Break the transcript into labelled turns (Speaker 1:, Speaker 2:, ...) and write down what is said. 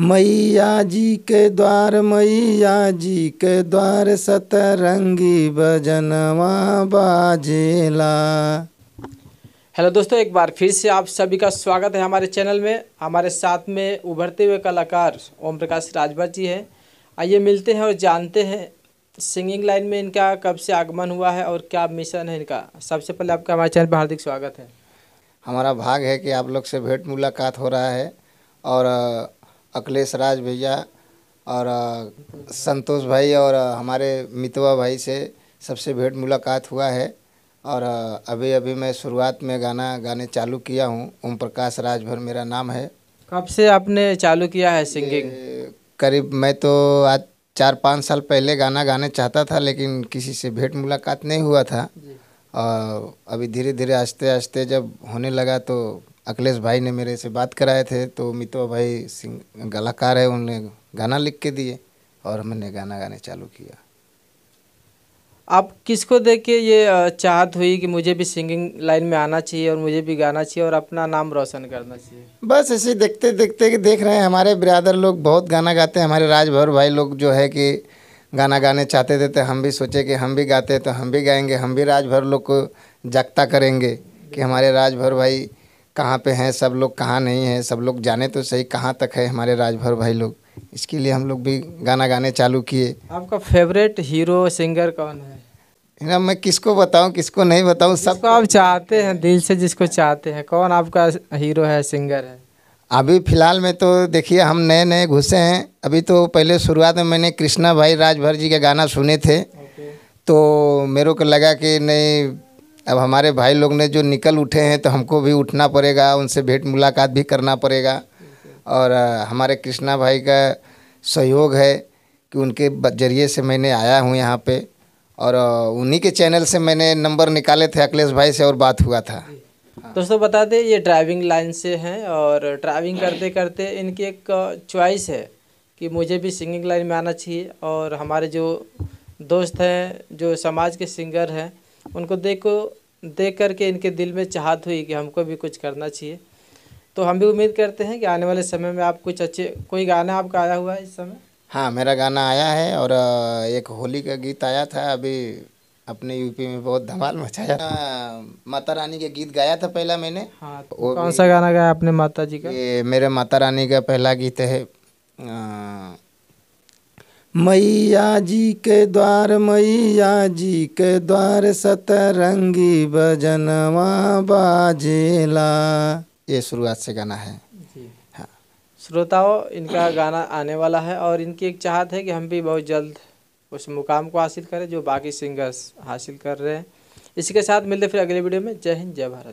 Speaker 1: मैया जी के द्वार मैया जी के द्वार सतरंगी बजनवा बाजेला
Speaker 2: हेलो दोस्तों एक बार फिर से आप सभी का स्वागत है हमारे चैनल में हमारे साथ में उभरते हुए कलाकार ओम प्रकाश राजभर जी हैं आइए मिलते हैं और जानते हैं सिंगिंग लाइन में इनका कब से आगमन हुआ है और क्या मिशन है इनका सबसे पहले आपका हमारे चैनल पर हार्दिक स्वागत है
Speaker 1: हमारा भाग है कि आप लोग से भेंट मुलाकात हो रहा है और अखिलेश राज भैया और संतोष भाई और हमारे मितवा भाई से सबसे भेंट मुलाकात हुआ है और अभी अभी मैं शुरुआत में गाना गाने चालू किया हूँ ओम प्रकाश राजभर मेरा नाम है कब से आपने चालू किया है सिंगिंग करीब मैं तो आज चार पाँच साल पहले गाना गाने चाहता था लेकिन किसी से भेंट मुलाकात नहीं हुआ था और अभी धीरे धीरे आस्ते आस्ते जब होने लगा तो अखिलेश भाई ने मेरे से बात कराए थे तो मितवा भाई सिंह गलाकार है उन्हें गाना लिख के दिए और हमने गाना गाने चालू किया आप किसको देख के ये चाहत हुई कि मुझे भी सिंगिंग लाइन में
Speaker 2: आना चाहिए और मुझे भी गाना चाहिए और अपना नाम रोशन करना चाहिए
Speaker 1: बस ऐसे देखते देखते कि देख रहे हैं हमारे बिरादर लोग बहुत गाना गाते हैं हमारे राजभर भाई लोग जो है कि गाना गाने चाहते थे तो हम भी सोचे कि हम भी गाते तो हम भी गाएंगे हम भी राजभर लोग को जागता करेंगे कि हमारे राजभर भाई कहाँ पे हैं सब लोग कहाँ नहीं हैं सब लोग जाने तो सही कहाँ तक है हमारे राजभर भाई लोग इसके लिए हम लोग भी गाना गाने चालू किए आपका फेवरेट
Speaker 2: हीरो सिंगर कौन
Speaker 1: है ना मैं किसको बताऊं किसको नहीं बताऊं सबको आप चाहते हैं दिल से जिसको चाहते हैं कौन आपका हीरो है सिंगर है अभी फ़िलहाल में तो देखिए हम नए नए घुसे हैं अभी तो पहले शुरुआत में मैंने कृष्णा भाई राजभर जी के गाना सुने थे तो मेरे को लगा कि नहीं अब हमारे भाई लोग ने जो निकल उठे हैं तो हमको भी उठना पड़ेगा उनसे भेंट मुलाकात भी करना पड़ेगा और हमारे कृष्णा भाई का सहयोग है कि उनके जरिए से मैंने आया हूँ यहाँ पे और उन्हीं के चैनल से मैंने नंबर निकाले थे अखिलेश भाई से और बात हुआ था
Speaker 2: दोस्तों बता दें ये ड्राइविंग लाइन से हैं और ड्राइविंग करते करते इनकी एक चॉइस है कि मुझे भी सिंगिंग लाइन में आना चाहिए और हमारे जो दोस्त हैं जो समाज के सिंगर हैं उनको देखो देख करके इनके दिल में चाहत हुई कि हमको भी कुछ करना चाहिए तो हम भी उम्मीद करते हैं कि आने वाले समय में आप कुछ अच्छे कोई गाना आपका आया हुआ है इस समय
Speaker 1: हाँ मेरा गाना आया है और एक होली का गीत आया था अभी अपने यूपी में बहुत धमाल मचाया था हाँ। माता रानी के गीत गाया था पहला मैंने हाँ तो कौन सा गाना गाया अपने माता जी का ये मेरे माता रानी का पहला गीत है आ, मैया जी के द्वार मैया जी के द्वार सतरंगी भजनवा बाजेला ये शुरुआत से गाना है
Speaker 2: हाँ। श्रोताओं इनका गाना आने वाला है और इनकी एक चाहत है कि हम भी बहुत जल्द उस मुकाम को हासिल करें जो बाकी सिंगर्स हासिल कर रहे हैं इसी के साथ मिलते फिर अगले वीडियो में जय हिंद जय भारत